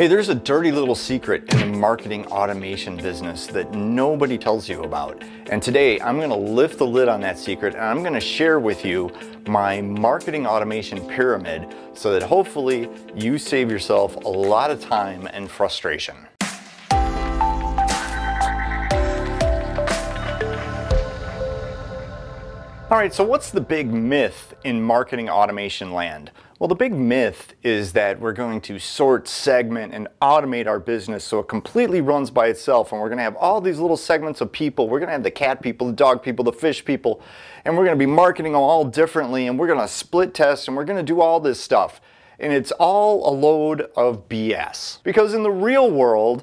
Hey, there's a dirty little secret in the marketing automation business that nobody tells you about. And today I'm gonna lift the lid on that secret and I'm gonna share with you my marketing automation pyramid so that hopefully you save yourself a lot of time and frustration. All right, so what's the big myth in marketing automation land? Well, the big myth is that we're going to sort, segment, and automate our business so it completely runs by itself. And we're going to have all these little segments of people. We're going to have the cat people, the dog people, the fish people, and we're going to be marketing them all differently. And we're going to split test and we're going to do all this stuff. And it's all a load of BS. Because in the real world,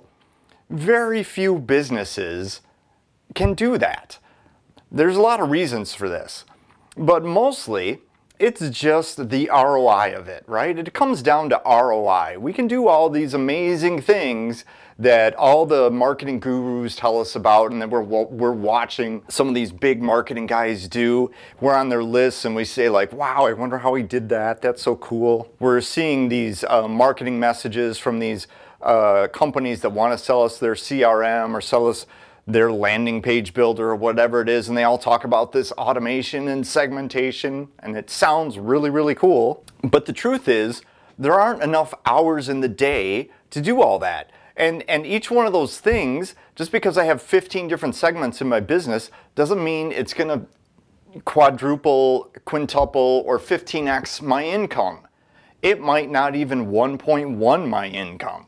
very few businesses can do that. There's a lot of reasons for this, but mostly it's just the ROI of it, right? It comes down to ROI. We can do all these amazing things that all the marketing gurus tell us about and then we're, we're watching some of these big marketing guys do. We're on their lists and we say like, wow, I wonder how he did that. That's so cool. We're seeing these uh, marketing messages from these uh, companies that want to sell us their CRM or sell us their landing page builder or whatever it is, and they all talk about this automation and segmentation, and it sounds really, really cool. But the truth is, there aren't enough hours in the day to do all that. And, and each one of those things, just because I have 15 different segments in my business, doesn't mean it's gonna quadruple, quintuple, or 15x my income. It might not even 1.1 my income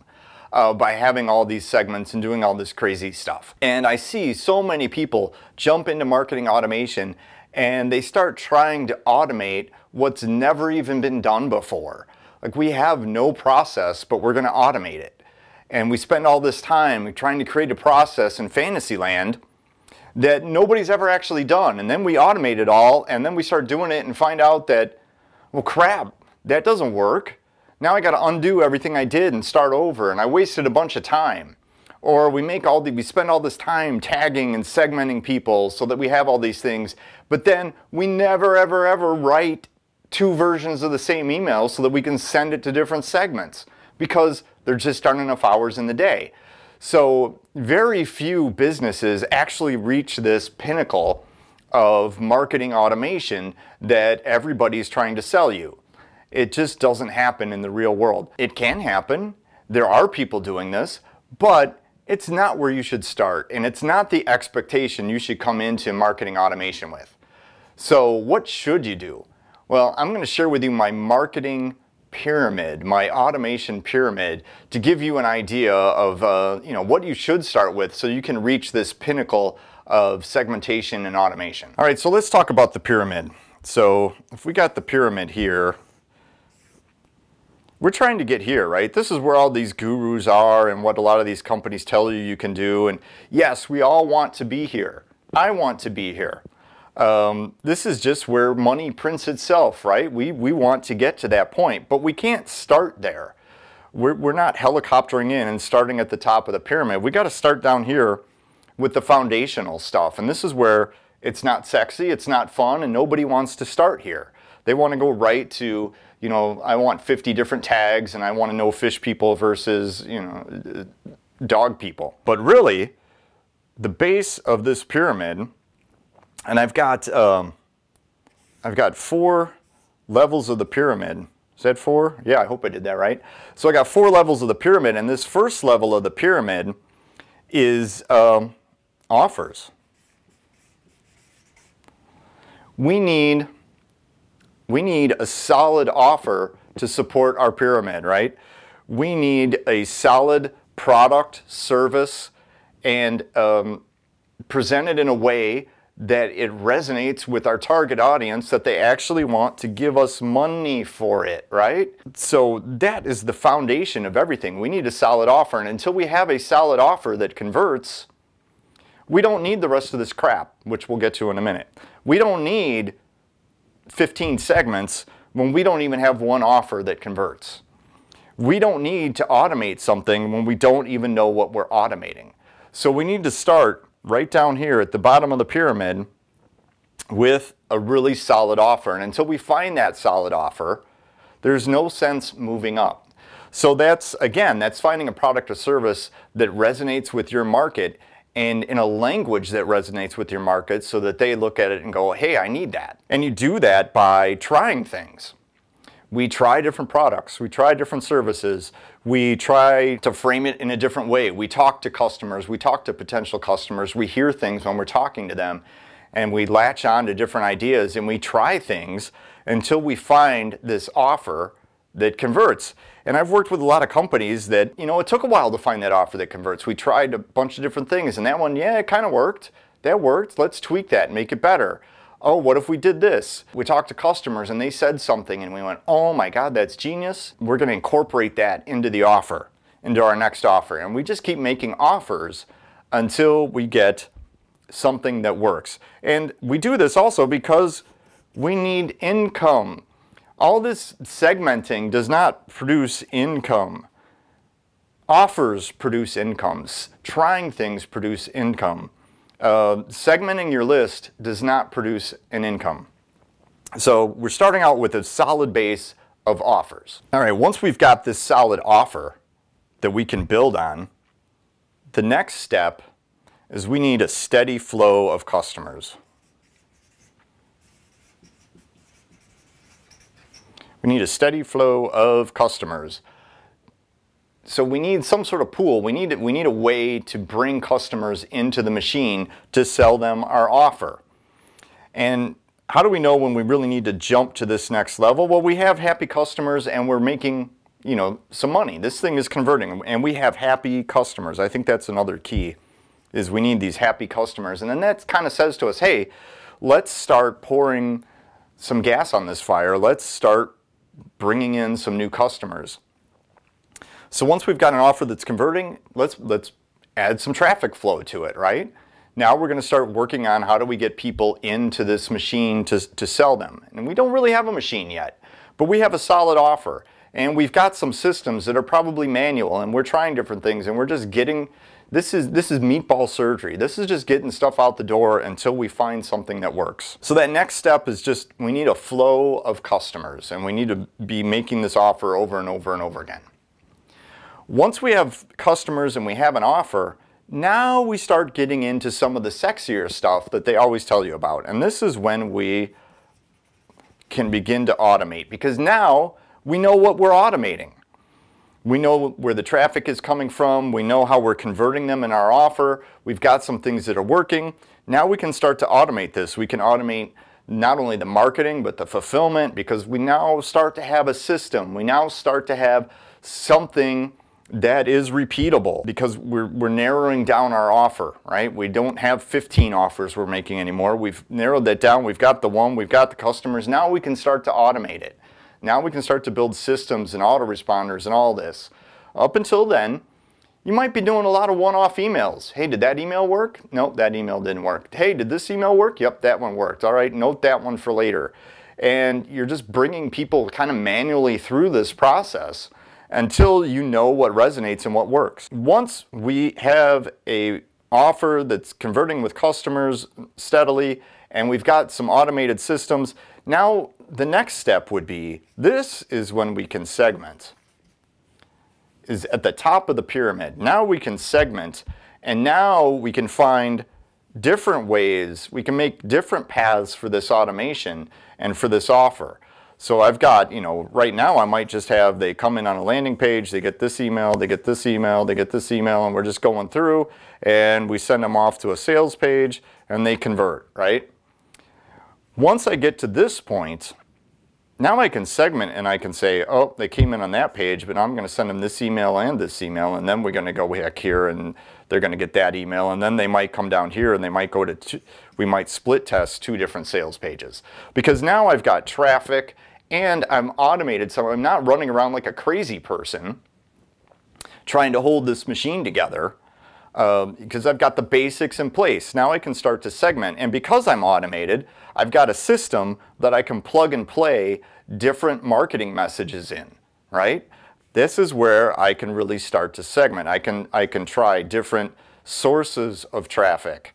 uh, by having all these segments and doing all this crazy stuff. And I see so many people jump into marketing automation and they start trying to automate what's never even been done before. Like we have no process, but we're gonna automate it. And we spend all this time trying to create a process in fantasy land that nobody's ever actually done. And then we automate it all, and then we start doing it and find out that, well, crap, that doesn't work. Now I got to undo everything I did and start over, and I wasted a bunch of time. Or we make all the, we spend all this time tagging and segmenting people so that we have all these things, but then we never, ever, ever write two versions of the same email so that we can send it to different segments because there just aren't enough hours in the day. So very few businesses actually reach this pinnacle of marketing automation that everybody's trying to sell you. It just doesn't happen in the real world. It can happen. There are people doing this, but it's not where you should start and it's not the expectation you should come into marketing automation with. So what should you do? Well, I'm going to share with you my marketing pyramid, my automation pyramid, to give you an idea of uh, you know what you should start with so you can reach this pinnacle of segmentation and automation. All right, so let's talk about the pyramid. So if we got the pyramid here, we're trying to get here, right? This is where all these gurus are and what a lot of these companies tell you you can do. And yes, we all want to be here. I want to be here. Um, this is just where money prints itself, right? We, we want to get to that point, but we can't start there. We're, we're not helicoptering in and starting at the top of the pyramid. We got to start down here with the foundational stuff. And this is where it's not sexy, it's not fun, and nobody wants to start here. They want to go right to, you know, I want 50 different tags and I want to know fish people versus, you know, dog people. But really, the base of this pyramid, and I've got, um, I've got four levels of the pyramid. Is that four? Yeah, I hope I did that right. So I got four levels of the pyramid, and this first level of the pyramid is um, offers. We need we need a solid offer to support our pyramid, right? We need a solid product, service, and um, presented in a way that it resonates with our target audience that they actually want to give us money for it, right? So that is the foundation of everything. We need a solid offer. And until we have a solid offer that converts, we don't need the rest of this crap, which we'll get to in a minute. We don't need 15 segments when we don't even have one offer that converts. We don't need to automate something when we don't even know what we're automating. So we need to start right down here at the bottom of the pyramid with a really solid offer. And until we find that solid offer, there's no sense moving up. So that's, again, that's finding a product or service that resonates with your market and in a language that resonates with your market so that they look at it and go, hey, I need that. And you do that by trying things. We try different products, we try different services, we try to frame it in a different way. We talk to customers, we talk to potential customers, we hear things when we're talking to them, and we latch on to different ideas and we try things until we find this offer that converts. And I've worked with a lot of companies that, you know, it took a while to find that offer that converts. We tried a bunch of different things and that one, yeah, it kind of worked. That worked. Let's tweak that and make it better. Oh, what if we did this? We talked to customers and they said something and we went, oh my God, that's genius. We're going to incorporate that into the offer, into our next offer. And we just keep making offers until we get something that works. And we do this also because we need income all this segmenting does not produce income. Offers produce incomes. Trying things produce income. Uh, segmenting your list does not produce an income. So we're starting out with a solid base of offers. All right, once we've got this solid offer that we can build on, the next step is we need a steady flow of customers. We need a steady flow of customers. So we need some sort of pool. We need, we need a way to bring customers into the machine to sell them our offer. And how do we know when we really need to jump to this next level? Well, we have happy customers and we're making, you know, some money. This thing is converting and we have happy customers. I think that's another key is we need these happy customers. And then that kind of says to us, hey, let's start pouring some gas on this fire. Let's start bringing in some new customers. So once we've got an offer that's converting, let's, let's add some traffic flow to it, right? Now we're going to start working on how do we get people into this machine to, to sell them. And we don't really have a machine yet, but we have a solid offer. And we've got some systems that are probably manual and we're trying different things and we're just getting this is, this is meatball surgery. This is just getting stuff out the door until we find something that works. So that next step is just, we need a flow of customers and we need to be making this offer over and over and over again. Once we have customers and we have an offer, now we start getting into some of the sexier stuff that they always tell you about. And this is when we can begin to automate because now we know what we're automating. We know where the traffic is coming from. We know how we're converting them in our offer. We've got some things that are working. Now we can start to automate this. We can automate not only the marketing, but the fulfillment because we now start to have a system. We now start to have something that is repeatable because we're, we're narrowing down our offer, right? We don't have 15 offers we're making anymore. We've narrowed that down. We've got the one, we've got the customers. Now we can start to automate it. Now we can start to build systems and autoresponders and all this. Up until then, you might be doing a lot of one-off emails. Hey, did that email work? Nope, that email didn't work. Hey, did this email work? Yep, that one worked. All right, note that one for later. And you're just bringing people kind of manually through this process until you know what resonates and what works. Once we have a offer that's converting with customers steadily and we've got some automated systems, now the next step would be, this is when we can segment, is at the top of the pyramid. Now we can segment, and now we can find different ways, we can make different paths for this automation and for this offer. So I've got, you know, right now I might just have they come in on a landing page, they get this email, they get this email, they get this email, and we're just going through and we send them off to a sales page and they convert, right? Once I get to this point, now I can segment and I can say, oh, they came in on that page, but I'm going to send them this email and this email, and then we're going to go back here and they're going to get that email, and then they might come down here and they might go to, two, we might split test two different sales pages. Because now I've got traffic and I'm automated, so I'm not running around like a crazy person trying to hold this machine together because um, I've got the basics in place. Now I can start to segment. And because I'm automated, I've got a system that I can plug and play different marketing messages in, right? This is where I can really start to segment. I can, I can try different sources of traffic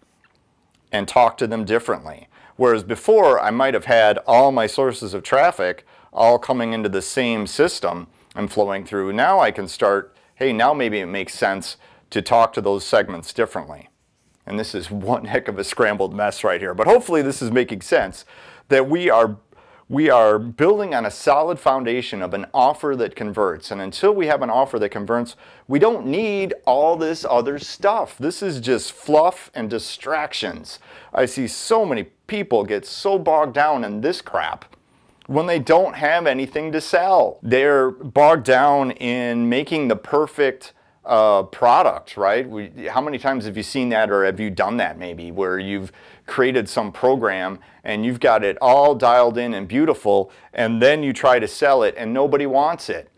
and talk to them differently. Whereas before, I might have had all my sources of traffic all coming into the same system and flowing through. Now I can start, hey, now maybe it makes sense to talk to those segments differently. And this is one heck of a scrambled mess right here, but hopefully this is making sense, that we are, we are building on a solid foundation of an offer that converts. And until we have an offer that converts, we don't need all this other stuff. This is just fluff and distractions. I see so many people get so bogged down in this crap when they don't have anything to sell. They're bogged down in making the perfect uh, product, right? We, how many times have you seen that or have you done that maybe where you've created some program and you've got it all dialed in and beautiful and then you try to sell it and nobody wants it?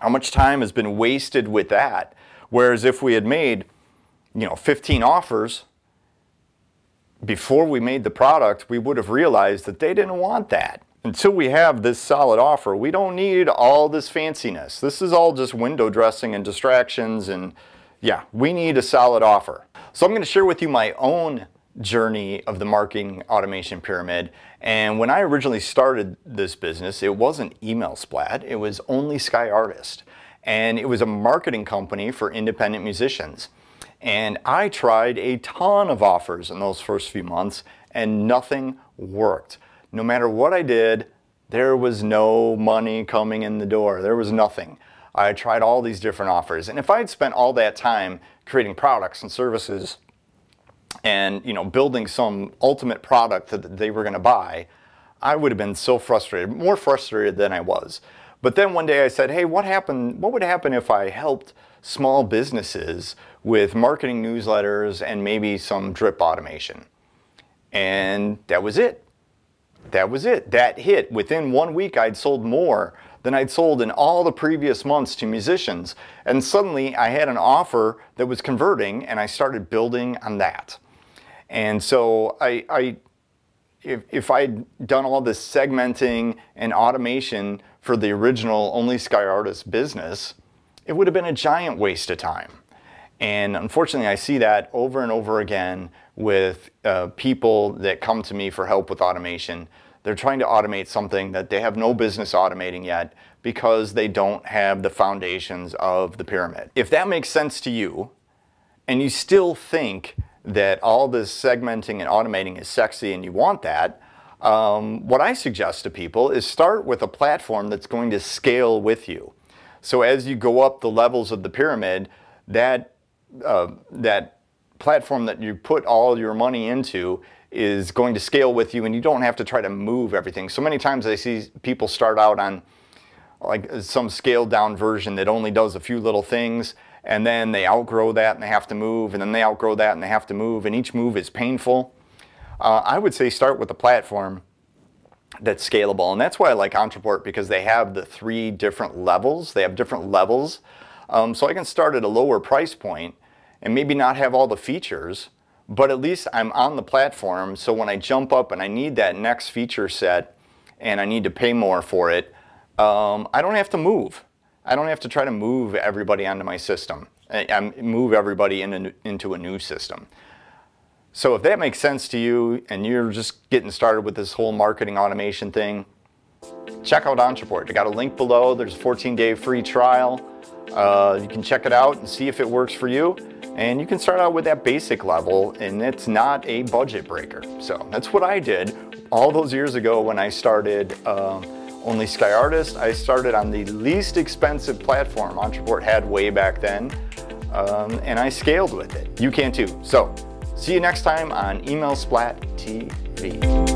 How much time has been wasted with that? Whereas if we had made, you know, 15 offers before we made the product, we would have realized that they didn't want that until we have this solid offer, we don't need all this fanciness. This is all just window dressing and distractions and yeah, we need a solid offer. So I'm gonna share with you my own journey of the marketing automation pyramid. And when I originally started this business, it wasn't Email Splat, it was only Sky Artist. And it was a marketing company for independent musicians. And I tried a ton of offers in those first few months and nothing worked no matter what I did, there was no money coming in the door. There was nothing. I tried all these different offers. And if I had spent all that time creating products and services and you know building some ultimate product that they were going to buy, I would have been so frustrated, more frustrated than I was. But then one day I said, "Hey, what happened? What would happen if I helped small businesses with marketing newsletters and maybe some drip automation?" And that was it that was it. That hit. Within one week, I'd sold more than I'd sold in all the previous months to musicians. And suddenly, I had an offer that was converting, and I started building on that. And so, I, I if, if I'd done all this segmenting and automation for the original Only Sky Artist business, it would have been a giant waste of time. And unfortunately, I see that over and over again with uh, people that come to me for help with automation. They're trying to automate something that they have no business automating yet because they don't have the foundations of the pyramid. If that makes sense to you, and you still think that all this segmenting and automating is sexy and you want that, um, what I suggest to people is start with a platform that's going to scale with you. So as you go up the levels of the pyramid, that uh, that platform that you put all your money into is going to scale with you and you don't have to try to move everything. So many times I see people start out on like some scaled down version that only does a few little things and then they outgrow that and they have to move and then they outgrow that and they have to move and each move is painful. Uh, I would say start with a platform that's scalable and that's why I like Entreport because they have the three different levels. They have different levels. Um, so I can start at a lower price point and maybe not have all the features, but at least I'm on the platform. So when I jump up and I need that next feature set and I need to pay more for it, um, I don't have to move. I don't have to try to move everybody onto my system. I, move everybody in a, into a new system. So if that makes sense to you and you're just getting started with this whole marketing automation thing, check out Entreport. I got a link below. There's a 14-day free trial. Uh, you can check it out and see if it works for you. And you can start out with that basic level and it's not a budget breaker. So that's what I did all those years ago when I started um, Only Sky Artist. I started on the least expensive platform Entreport had way back then. Um, and I scaled with it. You can too. So see you next time on Email Splat TV.